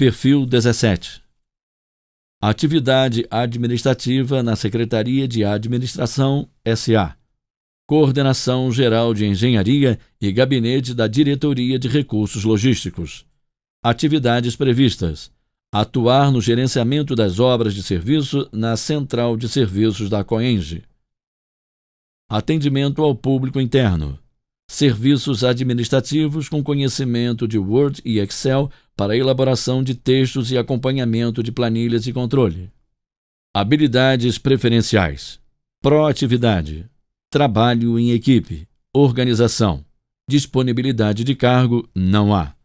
Perfil 17. Atividade administrativa na Secretaria de Administração SA. Coordenação Geral de Engenharia e Gabinete da Diretoria de Recursos Logísticos. Atividades previstas: atuar no gerenciamento das obras de serviço na Central de Serviços da Coenge. Atendimento ao público interno. Serviços administrativos com conhecimento de Word e Excel para elaboração de textos e acompanhamento de planilhas e controle. Habilidades preferenciais: proatividade, trabalho em equipe, organização, disponibilidade de cargo não há.